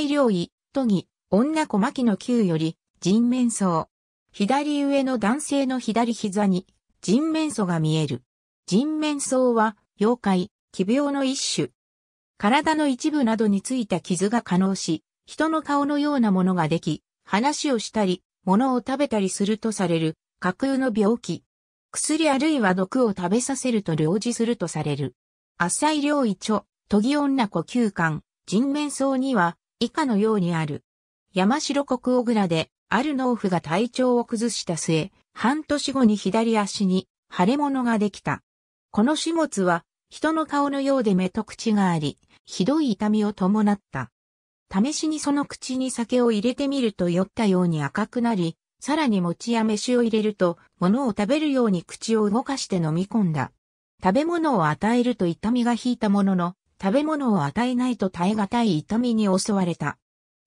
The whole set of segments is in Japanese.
領医、都議、女子牧の旧より、人面相。左上の男性の左膝に、人面相が見える。人面相は、妖怪、奇病の一種。体の一部などについた傷が可能し、人の顔のようなものができ、話をしたり、物を食べたりするとされる、架空の病気。薬あるいは毒を食べさせると領事するとされる。浅井領医著、都議女子旧館、人面相には、以下のようにある。山城国小倉で、ある農夫が体調を崩した末、半年後に左足に腫れ物ができた。この始末は、人の顔のようで目と口があり、ひどい痛みを伴った。試しにその口に酒を入れてみると酔ったように赤くなり、さらに餅や飯を入れると、物を食べるように口を動かして飲み込んだ。食べ物を与えると痛みが引いたものの、食べ物を与えないと耐え難い痛みに襲われた。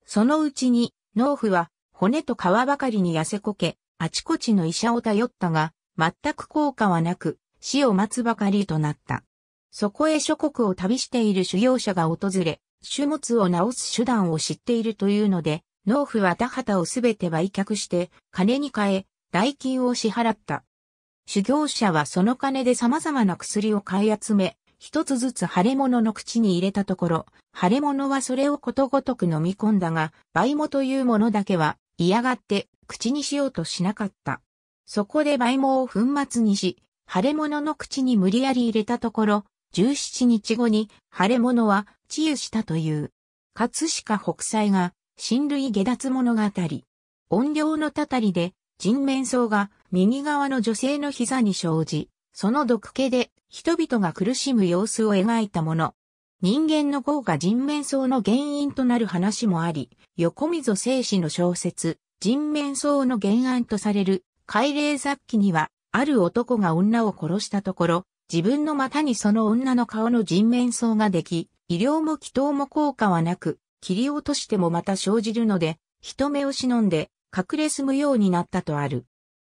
そのうちに、農夫は骨と皮ばかりに痩せこけ、あちこちの医者を頼ったが、全く効果はなく、死を待つばかりとなった。そこへ諸国を旅している修行者が訪れ、種物を治す手段を知っているというので、農夫は田畑をすべて売却して、金に変え、代金を支払った。修行者はその金で様々な薬を買い集め、一つずつ腫れ物の口に入れたところ、腫れ物はそれをことごとく飲み込んだが、梅藻というものだけは嫌がって口にしようとしなかった。そこで梅藻を粉末にし、腫れ物の口に無理やり入れたところ、17日後に腫れ物は治癒したという。葛飾北斎が、親類下脱物語。音量のたたりで、人面相が右側の女性の膝に生じ、その毒気で人々が苦しむ様子を描いたもの。人間の業が人面相の原因となる話もあり、横溝正史の小説、人面相の原案とされる、海霊雑記には、ある男が女を殺したところ、自分の股にその女の顔の人面相ができ、医療も祈祷も効果はなく、切り落としてもまた生じるので、人目を忍んで、隠れ住むようになったとある。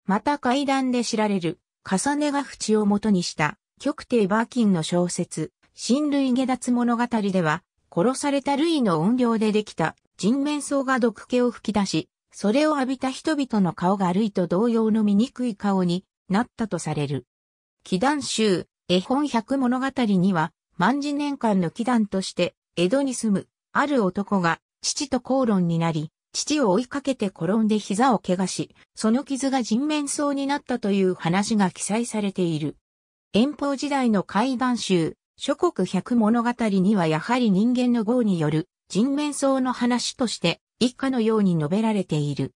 また階段で知られる、重ねが縁を元にした、極帝バーキンの小説、親類下脱物語では、殺された類の音量でできた人面相が毒気を吹き出し、それを浴びた人々の顔が類と同様の醜い顔になったとされる。祈願集、絵本百物語には、万事年間の祈願として、江戸に住む、ある男が、父と口論になり、父を追いかけて転んで膝を怪我し、その傷が人面相になったという話が記載されている。遠方時代の怪談集、諸国百物語にはやはり人間の業による人面相の話として以下のように述べられている。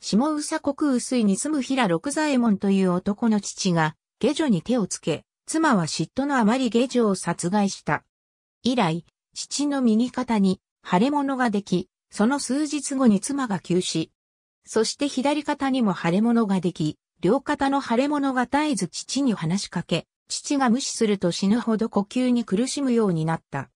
下宇佐国薄水に住む平六左衛門という男の父が下女に手をつけ、妻は嫉妬のあまり下女を殺害した。以来、父の右肩に腫れ物ができ、その数日後に妻が急死。そして左肩にも腫れ物ができ、両肩の腫れ物が絶えず父に話しかけ、父が無視すると死ぬほど呼吸に苦しむようになった。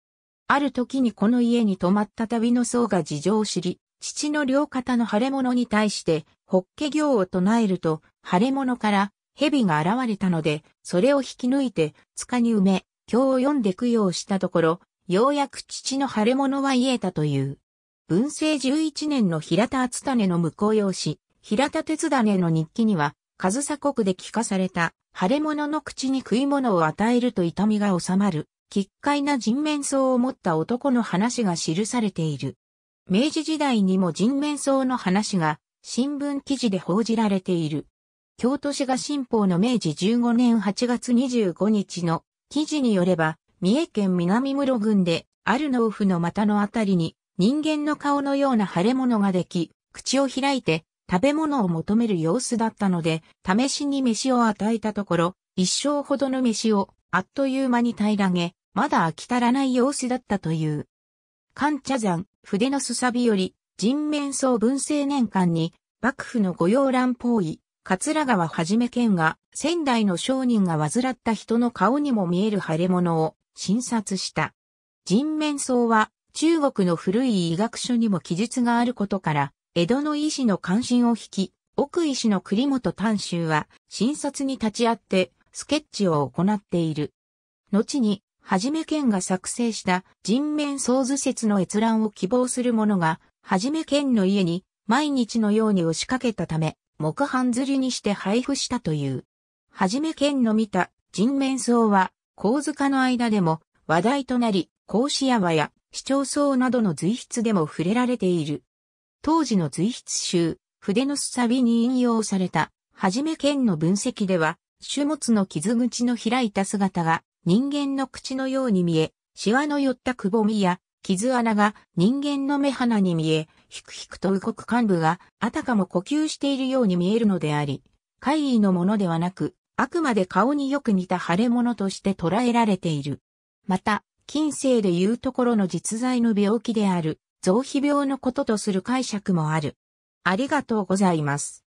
ある時にこの家に泊まった旅の僧が事情を知り、父の両肩の腫れ物に対して、っけ行を唱えると、腫れ物から蛇が現れたので、それを引き抜いて、塚に埋め、経を読んで供養したところ、ようやく父の腫れ物は癒えたという。文政11年の平田厚種の向こう用紙、平田鉄種の日記には、上サ国で聞かされた、腫れ物の口に食い物を与えると痛みが収まる、奇怪な人面相を持った男の話が記されている。明治時代にも人面相の話が新聞記事で報じられている。京都市が新報の明治15年8月25日の記事によれば、三重県南室郡でアルノーフの股のあたりに人間の顔のような腫れ物ができ、口を開いて食べ物を求める様子だったので、試しに飯を与えたところ、一生ほどの飯を、あっという間に平らげ、まだ飽き足らない様子だったという。寒茶山、筆のすさびより、人面相文政年間に、幕府の御用乱方位、桂川はじめ県が、仙台の商人が患った人の顔にも見える腫れ物を診察した。人面相は、中国の古い医学書にも記述があることから、江戸の医師の関心を引き、奥医師の栗本丹州は、診察に立ち会って、スケッチを行っている。後に、はじめ県が作成した人面相図説の閲覧を希望する者が、はじめ県の家に毎日のように押しかけたため、木版釣りにして配布したという。はじめ県の見た人面相は、構図家の間でも話題となり、甲子屋や市町村などの随筆でも触れられている。当時の随筆集、筆のすさびに引用された、はじめ剣の分析では、種物の傷口の開いた姿が人間の口のように見え、シワの寄ったくぼみや傷穴が人間の目鼻に見え、ひくひくと動く幹部があたかも呼吸しているように見えるのであり、怪異のものではなく、あくまで顔によく似た腫れ物として捉えられている。また、近世でいうところの実在の病気である、臓皮病のこととする解釈もある。ありがとうございます。